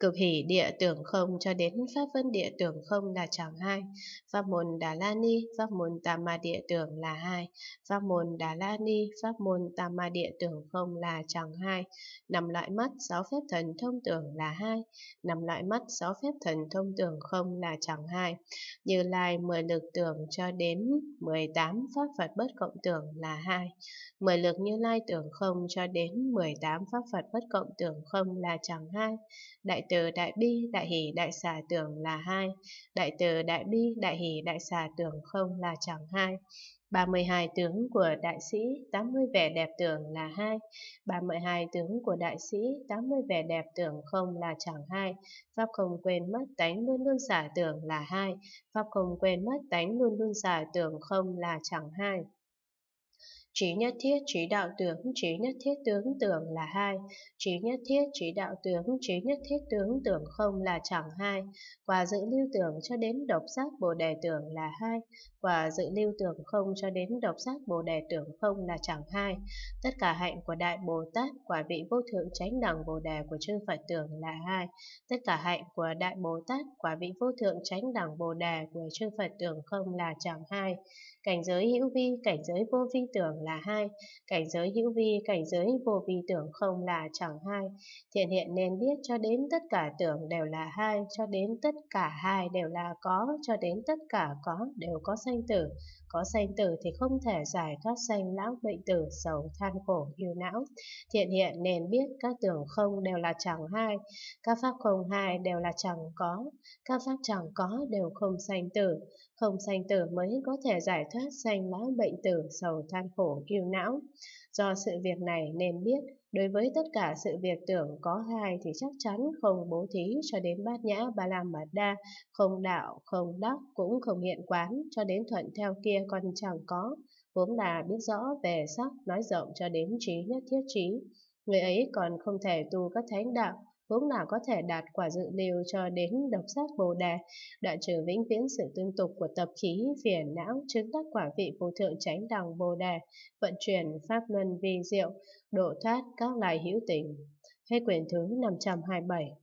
Cực hỷ địa tưởng không cho đến pháp vân địa tưởng không là chẳng hai. Pháp môn Đà La Ni, pháp môn tam Ma địa tưởng là hai. Pháp môn Đà La Ni, pháp môn tam Ma địa tưởng không là chẳng hai. Năm loại mắt, sáu phép thần thông tưởng là hai. Năm loại mắt, sáu phép thần thông tưởng không là chẳng hai. Như Lai mười lực tưởng cho đến mười tám pháp Phật bất cộng tưởng là hai. Mười lực Như Lai tưởng không cho đến mười tám pháp Phật bất cộng tưởng không là chẳng hai. Đại từ đại bi đại hỷ đại xả tưởng là hai đại từ đại bi đại hỷ đại xả tưởng không là chẳng hai 32 tướng của đại sĩ, 80 vẻ đẹp tưởng là hai. 32 tướng của đại sĩ, 80 vẻ đẹp tưởng không là chẳng hai. Pháp không quên mất tánh luôn luôn giả tưởng là hai. Pháp không quên mất tánh luôn luôn giả tưởng không là chẳng hai. Trí nhất thiết trí đạo tướng, trí nhất thiết tướng tưởng là hai. Trí nhất thiết trí đạo tướng, trí nhất thiết tướng tưởng không là chẳng hai. Quả dự lưu tưởng cho đến độc giác bồ đề tưởng là hai. Quả dự lưu tưởng không cho đến độc giác bồ đề tưởng không là chẳng hai. Tất cả hạnh của Đại Bồ Tát, quả vị vô thượng chánh đẳng bồ đề của chư Phật tưởng là hai. Tất cả hạnh của Đại Bồ Tát, quả vị vô thượng chánh đẳng bồ đề của chư Phật tưởng không là chẳng hai. Cảnh giới hữu vi, cảnh giới vô vi tưởng là hai cảnh giới hữu vi cảnh giới vô vi tưởng không là chẳng hai thiện hiện nên biết cho đến tất cả tưởng đều là hai cho đến tất cả hai đều là có cho đến tất cả có đều có sanh tử có sanh tử thì không thể giải thoát sanh lão bệnh tử sầu than khổ yêu não thiện hiện nên biết các tưởng không đều là chẳng hai các pháp không hai đều là chẳng có các pháp chẳng có đều không sanh tử không sanh tử mới có thể giải thoát sanh lão bệnh tử sầu than khổ cuồng kiêu não. Do sự việc này nên biết, đối với tất cả sự việc tưởng có hai thì chắc chắn không bố thí cho đến bát nhã ba la mật đa, không đạo, không đắc cũng không hiện quán cho đến thuận theo kia còn chẳng có. Vốn là biết rõ về sắc nói rộng cho đến trí nhất thiết trí. Người ấy còn không thể tu các thánh đạo vốn nào có thể đạt quả dự lưu cho đến độc giác bồ đề, đoạn trừ vĩnh viễn sự tương tục của tập khí phiền não, chứng đắc quả vị vô thượng chánh đẳng bồ đề, vận chuyển pháp luân vi diệu, độ thoát các loài hữu tình. Hết quyển thứ 527